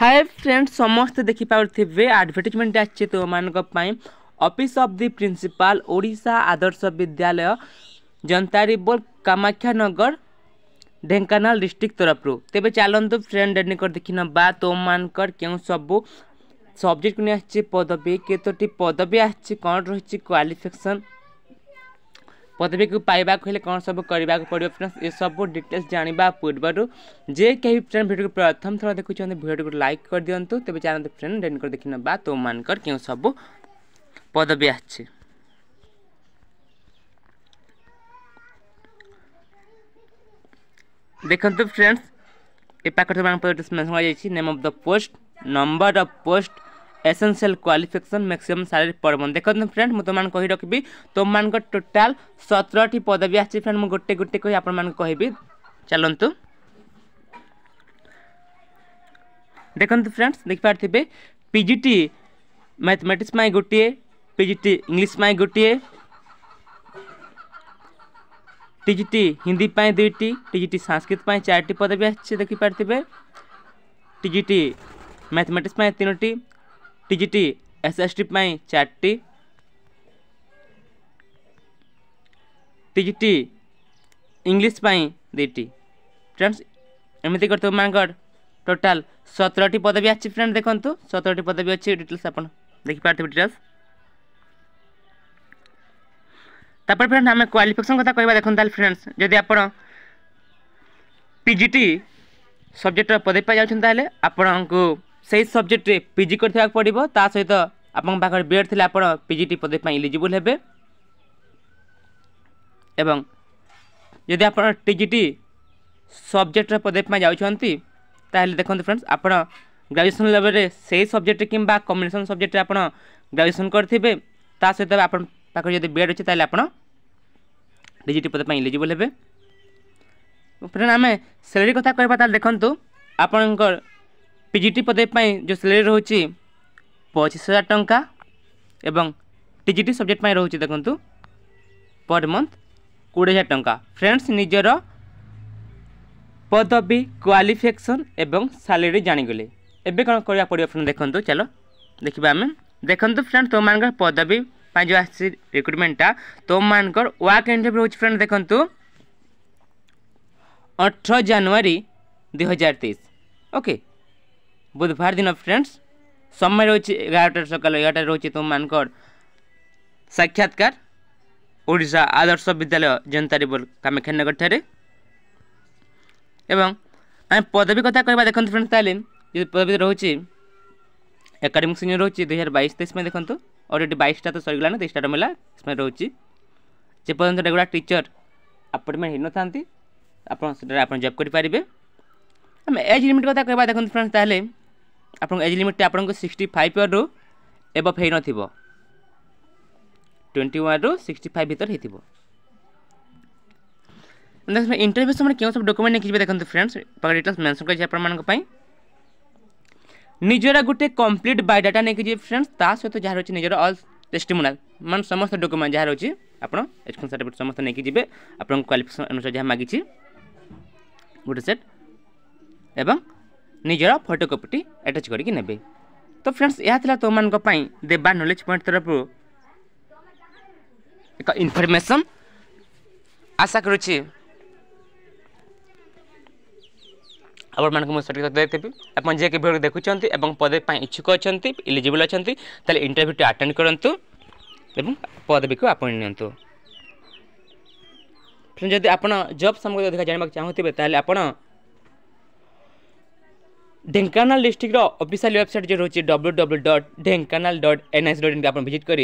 ହାଏ friend ସମସ୍ତେ ଦେଖିପାରୁଥିବେ ଆଡ଼ଭର୍ଟିଜମେଣ୍ଟ ଆସିଛି ତୁମମାନଙ୍କ ପାଇଁ office of the principal Odisha Adarsha Vidyalaya Jantaribol Kamakhyanagar Dhenkanal district ତରଫରୁ ତେବେ ଚାଲନ୍ତୁ ଫ୍ରେଣ୍ଡ ଡେନି କରି ଦେଖିନେବା ତୋମାନଙ୍କର କେଉଁ ସବୁ ସବଜେକ୍ଟକୁ ନେଇ ଆସିଛି ପଦବୀ କେତୋଟି ପଦବୀ ଆସିଛି କ'ଣ ରହିଛି କ୍ୱାଲିଫିକେସନ୍ ପଦବୀକୁ ପାଇବାକୁ ହେଲେ କ'ଣ ସବୁ କରିବାକୁ ପଡ଼ିବ ଫ୍ରେଣ୍ଡସ୍ ଏସବୁ ଡିଟେଲ୍ସ ଜାଣିବା ପୂର୍ବରୁ ଯେ କେହି ଫ୍ରେଣ୍ଡ ଭିଡ଼ିଓକୁ ପ୍ରଥମ ଥର ଦେଖୁଛନ୍ତି ଭିଡ଼ିଓକୁ ଲାଇକ୍ କରିଦିଅନ୍ତୁ ତେବେ ଜାଣନ୍ତୁ ଫ୍ରେଣ୍ଡ ଡେନ୍କର ଦେଖିନେବା ତୋମାନଙ୍କର କେଉଁ ସବୁ ପଦବୀ ଆସିଛି ଦେଖନ୍ତୁ ଫ୍ରେଣ୍ଡସ୍ ଏ ପାଖରେ ମାନଙ୍କ name of the post number of post essential qualification maximum salary per month ଦେଖନ୍ତୁ ଫ୍ରେଣ୍ଡ ମୁଁ ତୁମମାନଙ୍କୁ କହି ରଖିବି ତୁମମାନଙ୍କ ଟୋଟାଲ ସତରଟି ପଦବୀ ଆସିଛି ଫ୍ରେଣ୍ଡ ମୁଁ ଗୋଟେ ଗୋଟେ କହି ଆପଣମାନଙ୍କୁ କହିବି ଚାଲନ୍ତୁ ଦେଖନ୍ତୁ ଫ୍ରେଣ୍ଡସ୍ ଦେଖିପାରୁଥିବେ ପି ଜି ଟି ମ୍ୟାଥମେଟିକ୍ସ ପାଇଁ ଗୋଟିଏ ପି ଜି ଟି ଇଂଲିଶ ପାଇଁ ଗୋଟିଏ ଟି ଜି ଟି ହିନ୍ଦୀ ପାଇଁ ଦୁଇଟି ଟି ଜି ଟି ସାଂସ୍କ୍ରିତ ପାଇଁ ଚାରିଟି ପଦବୀ ଆସିଛି ଦେଖିପାରୁଥିବେ ଟି ଜି ଟି ମ୍ୟାଥମେଟିକ୍ସ ପାଇଁ ତିନୋଟି T G T S S T ପାଇଁ ଚାରିଟି ଟି ଜି ଟି ଇଂଲିଶ ପାଇଁ ଦୁଇଟି ଫ୍ରେଣ୍ଡସ୍ ଏମିତି କରିଥିବ ମାନଙ୍କର ଟୋଟାଲ ସତରଟି ପଦ ବି ଅଛି ଫ୍ରେଣ୍ଡ ଦେଖନ୍ତୁ ସତରଟି ପଦ ବି ଅଛି ଡିଟେଲ୍ସ ଆପଣ ଦେଖିପାରୁଥିବେ ଡିଟେଲ୍ସ ତାପରେ ଫ୍ରେଣ୍ଡ ଆମେ କ୍ୱାଲିଫିକେସନ୍ କଥା କହିବା ଦେଖନ୍ତୁ ତାହେଲେ ଫ୍ରେଣ୍ଡସ୍ ଯଦି ଆପଣ ପିଜିଟି ସବଜେକ୍ଟର ପଦେ ପାଇ ଯାଉଛନ୍ତି ତାହେଲେ ଆପଣଙ୍କୁ সেই ସବଜେକ୍ଟରେ ପିଜି କରିବାକୁ ପଡ଼ିବ ତା ସହିତ ଆପଣଙ୍କ ପାଖରେ ବି ଏଡ଼୍ ଥିଲେ ଆପଣ ପିଜିଟି ପଦବୀ ପାଇଁ ଇଲିଜିବୁଲ୍ ହେବେ ଏବଂ ଯଦି ଆପଣ ଟିଜିଟି ସବଜେକ୍ଟର ପଦବୀ ପାଇଁ ଯାଉଛନ୍ତି ତାହେଲେ ଦେଖନ୍ତୁ ଫ୍ରେଣ୍ଡସ୍ ଆପଣ ଗ୍ରାଜୁଏସନ୍ ଲେଭେଲ୍ରେ ସେହି ସବଜେକ୍ଟରେ କିମ୍ବା କମ୍ବିନେସନ୍ ସବଜେକ୍ଟରେ ଆପଣ ଗ୍ରାଜୁଏସନ୍ କରିଥିବେ ତା ସହିତ ଆପଣ ପାଖରେ ଯଦି ବି ଏଡ଼୍ ଅଛି ତାହେଲେ ଆପଣ ଟିଜିଟି ପଦବୀ ପାଇଁ ଇଲିଜିବୁଲ୍ ହେବେ ଫ୍ରେଣ୍ଡ ଆମେ ସେଲେରୀ କଥା କହିବା ତାହେଲେ ଦେଖନ୍ତୁ ଆପଣଙ୍କର ଟିଜିଟି ପଦେ ପାଇଁ ଯେଉଁ ସାଲେରୀ ରହୁଛି ପଚିଶ ହଜାର ଟଙ୍କା ଏବଂ ଟିଜିଟି ସବଜେକ୍ଟ ପାଇଁ ରହୁଛି ଦେଖନ୍ତୁ ପର୍ ମନ୍ଥ କୋଡ଼ିଏ ହଜାର ଟଙ୍କା ଫ୍ରେଣ୍ଡସ୍ ନିଜର ପଦବୀ କ୍ୱାଲିଫିକେସନ୍ ଏବଂ ସାଲେରୀ ଜାଣିଗଲେ ଏବେ କ'ଣ କରିବାକୁ ପଡ଼ିବ ଫ୍ରେଣ୍ଡ ଦେଖନ୍ତୁ ଚାଲ ଦେଖିବା ଆମେ ଦେଖନ୍ତୁ ଫ୍ରେଣ୍ଡ ତୋମାନଙ୍କର ପଦବୀ ପାଇଁ ଯେଉଁ ଆସିଛି ରିକ୍ରୁଟମେଣ୍ଟଟା ତୋମାନଙ୍କର ୱାକ୍ ଇଣ୍ଟରଭ୍ୟୁ ହେଉଛି ଫ୍ରେଣ୍ଡ ଦେଖନ୍ତୁ ଅଠର ଜାନୁଆରୀ ଦୁଇ ହଜାର ତେଇଶ ଓକେ बुधवार दिन फ्रेंड्स समय रोचे एगारटार सकाल एगारटा रोचे तुम मान साक्षात्कार ओडा आदर्श विद्यालय जनतारी बोल कामाख्यानगर ठारे एवं आम पदवी कथा कह देख फ्रेंड्स तालीम ये पदवी रोचे एकाडेमिक सीनियर रोचे दुई हजार बैस तेईस में देखो अलरेडी बैसटा तो सरगला ना तेईसटा मेला इसमें रोचे जपर्त रेगुला टीचर आपोइमेंट हो न था आप जब करें एज लिमिट क्या कह देखते फ्रेंड्स तेल আপন এজ লিমিট আপনকো 65 অর এবাফ হেই ন থিবো 21 অর 65 ভিতর হেই থিবো উন দস মে ইন্টারভিউ তম কিউ সব ডকুমেন্ট নে কিজিবে দেখন্ত ফ্রেন্ডস পকা ডিটেলস মেনশন কই যে পরমাণক পাই নিজেরা গুটে কমপ্লিট বাই ডাটা নে কিজিবে ফ্রেন্ডস তা সেট যে হর নিজেরা অল টেস্টিমোনাল মন সমস্ত ডকুমেন্ট যে হরছি আপন এক্সপেন্স সার্টিফিকেট সমস্ত নে কিজিবে আপন কো কোয়ালিফিকেশন অনুসারে যে মাগিছি গুটে সেট এবন ନିଜର ଫଟୋ କପିଟି ଆଟାଚ୍ କରିକି ନେବେ ତ ଫ୍ରେଣ୍ଡସ୍ ଏହା ଥିଲା ତୁମମାନଙ୍କ ପାଇଁ ଦେବା ନଲେଜ୍ ପଏଣ୍ଟ ତରଫରୁ ଏକ ଇନଫର୍ମେସନ୍ ଆଶା କରୁଛି ଆପଣମାନଙ୍କୁ ମୁଁ ସଠିକ୍ ତଥ୍ୟ ଦେଇଥିବି ଆପଣ ଯିଏକି ଭିଡ଼ିଓ ଦେଖୁଛନ୍ତି ଏବଂ ପଦବୀ ପାଇଁ ଇଚ୍ଛୁକ ଅଛନ୍ତି ଇଲିଜିବୁଲ୍ ଅଛନ୍ତି ତାହେଲେ ଇଣ୍ଟରଭ୍ୟୁଟି ଆଟେଣ୍ଡ କରନ୍ତୁ ଏବଂ ପଦବୀକୁ ଆପଣ ନିଅନ୍ତୁ ଯଦି ଆପଣ ଜବ୍ ସମ୍ପର୍କରେ ଅଧିକା ଜାଣିବାକୁ ଚାହୁଁଥିବେ ତାହେଲେ ଆପଣ ढेकाना डिस्ट्रिक्टर अफिशियाल वेबसाइट जो है डब्ल्यू डब्ल्यू डट ढेकाना dot N S C dot in आप भिज कर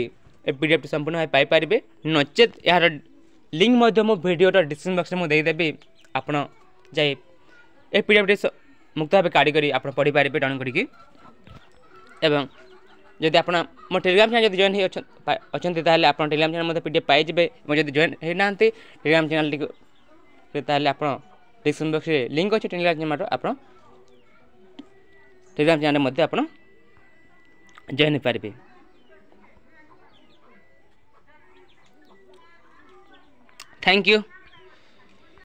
पीडफ्ट संपूर्ण भाव पाइपर नचे यार लिंक मो भिडर डिस्क्रिप्स बक्स में मुझेदेवि आप पीडफ्ट मुक्त भाव काढ़ कर पढ़ी पारे डाउन करी आप मो टेलीग्राम चैनल जब जेन अच्छे तेल आप टेलीग्राम चैनल मतलब पीडफ पाइबे मैं जब जेन होना टेलीग्राम चैनल आप डिस्क्रिप्स बक्स लिंक अच्छे टेलीग्राम चैनल आप ଟେଲିଗ୍ରାମ୍ ଚ୍ୟାନେଲ୍ ମଧ୍ୟ ଆପଣ ଜଏନ୍ ହୋଇପାରିବେ थैंक यू